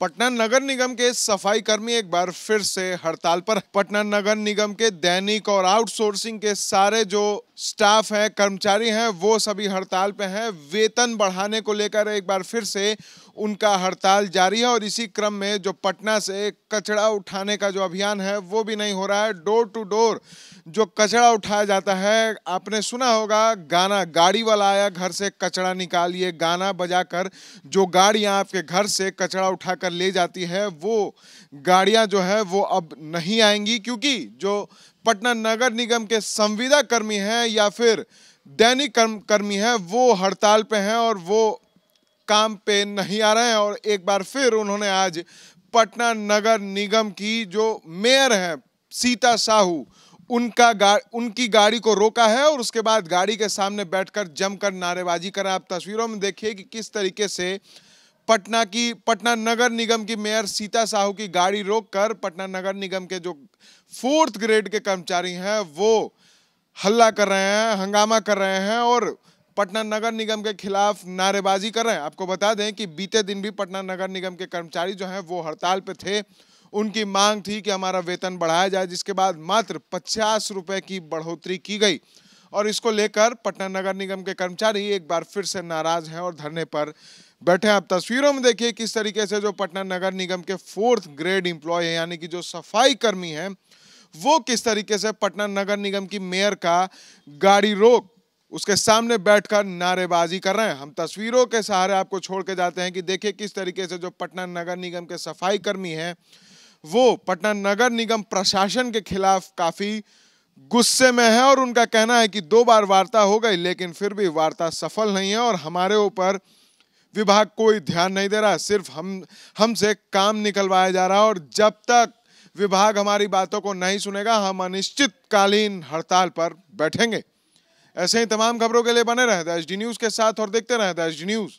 पटना नगर निगम के सफाई कर्मी एक बार फिर से हड़ताल पर पटना नगर निगम के दैनिक और आउटसोर्सिंग के सारे जो स्टाफ हैं कर्मचारी हैं वो सभी हड़ताल पे हैं वेतन बढ़ाने को लेकर एक बार फिर से उनका हड़ताल जारी है और इसी क्रम में जो पटना से कचरा उठाने का जो अभियान है वो भी नहीं हो रहा है डोर टू डोर जो कचरा उठाया जाता है आपने सुना होगा गाना गाड़ी वाला आया घर से कचरा निकालिए गाना बजाकर जो गाड़ियाँ आपके घर से कचरा उठाकर ले जाती है वो गाड़ियाँ जो है वो अब नहीं आएंगी क्योंकि जो पटना नगर निगम के संविदा कर्मी हैं या फिर दैनिक कर्म कर्मी हैं वो हड़ताल पे हैं और वो काम पे नहीं आ रहे हैं और एक बार फिर उन्होंने आज पटना नगर निगम की जो मेयर हैं सीता साहू उनका गा, उनकी गाड़ी को रोका है और उसके बाद गाड़ी के सामने बैठकर जमकर नारेबाजी करा आप तस्वीरों में देखिए कि किस तरीके से पटना की पटना नगर निगम की मेयर सीता साहू की गाड़ी रोककर पटना नगर निगम के जो फोर्थ ग्रेड के कर्मचारी हैं वो हल्ला कर रहे हैं हंगामा कर रहे हैं और पटना नगर निगम के खिलाफ नारेबाजी कर रहे हैं आपको बता दें कि बीते दिन भी पटना नगर निगम के कर्मचारी जो हैं वो हड़ताल पे थे उनकी मांग थी कि हमारा वेतन बढ़ाया जाए जिसके बाद मात्र पचास रुपये की बढ़ोतरी की गई और इसको लेकर पटना नगर निगम के कर्मचारी एक बार फिर से नाराज हैं और धरने पर बैठे आप तस्वीरों में देखिए किस तरीके से जो पटना नगर निगम के फोर्थ ग्रेड एम्प्लॉय है यानी कि जो सफाई कर्मी हैं वो किस तरीके से पटना नगर निगम की मेयर का गाड़ी रोक उसके सामने बैठकर नारेबाजी कर रहे हैं हम तस्वीरों के सहारे आपको छोड़ के जाते हैं कि देखिए किस तरीके से जो पटना नगर निगम के सफाई कर्मी हैं वो पटना नगर निगम प्रशासन के खिलाफ काफ़ी गुस्से में है और उनका कहना है कि दो बार वार्ता हो गई लेकिन फिर भी वार्ता सफल नहीं है और हमारे ऊपर विभाग कोई ध्यान नहीं दे रहा सिर्फ हम हमसे काम निकलवाया जा रहा है और जब तक विभाग हमारी बातों को नहीं सुनेगा हम अनिश्चितकालीन हड़ताल पर बैठेंगे ऐसे ही तमाम खबरों के लिए बने रहें दैश डी न्यूज़ के साथ और देखते रहें dash D news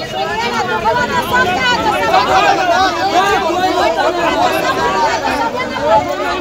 Thank you.